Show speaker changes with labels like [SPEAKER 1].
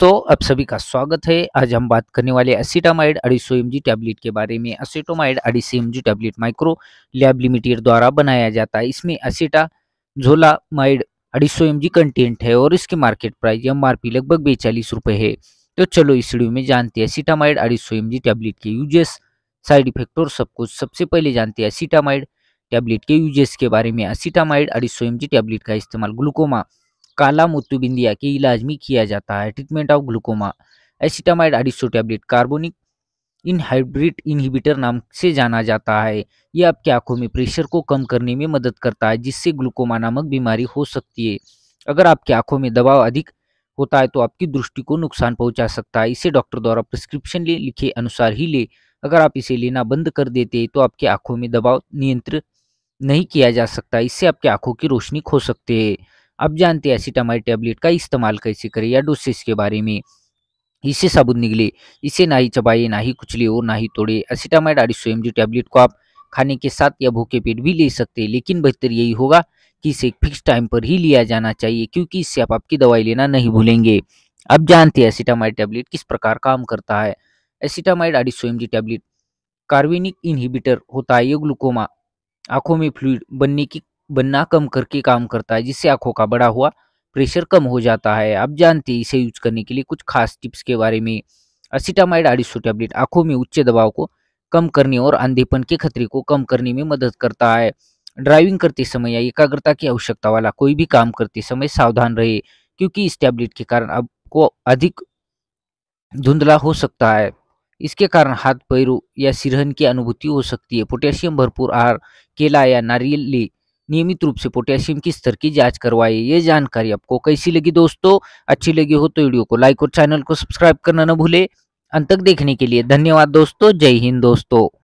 [SPEAKER 1] दोस्तों आप सभी का स्वागत है आज हम बात करने वाले एसिटामाइड अड़ीसो एम टैबलेट के बारे में एसिटोमाइड अड़ीसो एम टैबलेट माइक्रो लैब लिमिटेड द्वारा बनाया जाता है इसमें एसिटा झोलामाइड अड़ीसो एम कंटेंट है और इसके मार्केट प्राइस एम आर लगभग बेचालीस रुपये है तो चलो इस वीडियो में जानते हैं एसिटामाइड अड़ीसो एम टैबलेट के यूजेस साइड इफेक्ट और सब कुछ सबसे पहले जानते हैं एसिटामाइड टैबलेट के यूजेस के बारे में एसिटामाइड अड़ीसो एम टैबलेट का इस्तेमाल ग्लूकोमा काला मोतियाबिंदिया के इलाज में किया जाता है ट्रीटमेंट ऑफ ग्लूकोमा एसिटामाइड अडिसो टैबलेट कार्बोनिक हाइब्रिड इनहिबिटर नाम से जाना जाता है यह आपकी आंखों में प्रेशर को कम करने में मदद करता है जिससे ग्लूकोमा नामक बीमारी हो सकती है अगर आपकी आंखों में दबाव अधिक होता है तो आपकी दृष्टि को नुकसान पहुंचा सकता है इसे डॉक्टर द्वारा प्रिस्क्रिप्शन ले लिखे अनुसार ही ले अगर आप इसे लेना बंद कर देते हैं तो आपकी आंखों में दबाव नियंत्रित नहीं किया जा सकता इससे आपकी आंखों की रोशनी खो सकते है अब जानते हैं एसीटामाइड टेबलेट का इस्तेमाल कैसे करें या डोसेस के बारे में इससे साबुत निकले इसे ना ही चबाए ना ही कुचले और ना ही तोड़े एसिटामाइड अढ़ी सौ एम टैबलेट को आप खाने के साथ या भूखे पेट भी ले सकते हैं लेकिन बेहतर यही होगा कि इसे एक फिक्स टाइम पर ही लिया जाना चाहिए क्योंकि इससे आप आपकी दवाई लेना नहीं भूलेंगे अब जानते हैं एसिटामाइड टैबलेट किस प्रकार काम करता है एसिटामाइड अढ़ी सौ एम टैबलेट कार्बेनिक इनहिबिटर होता है ये ग्लूकोमा आंखों में फ्लूड बनने की बनना कम करके काम करता है जिससे आंखों का बड़ा हुआ प्रेशर कम हो जाता है आप जानते हैं इसे यूज करने के लिए कुछ खास टिप्स के बारे में असिटामाइड अढ़ी टैबलेट आंखों में उच्च दबाव को कम करने और अंधेपन के खतरे को कम करने में मदद करता है ड्राइविंग करते समय या एकाग्रता की आवश्यकता वाला कोई भी काम करते समय सावधान रहे क्योंकि इस टैबलेट के कारण आपको अधिक धुंधला हो सकता है इसके कारण हाथ पैरों या सिरहन की अनुभूति हो सकती है पोटेशियम भरपूर आहार केला या नारियल नियमित रूप से पोटेशियम की स्तर की जांच करवाई ये जानकारी आपको कैसी लगी दोस्तों अच्छी लगी हो तो वीडियो को लाइक और चैनल को सब्सक्राइब करना न भूले अंत तक देखने के लिए धन्यवाद दोस्तों जय हिंद दोस्तों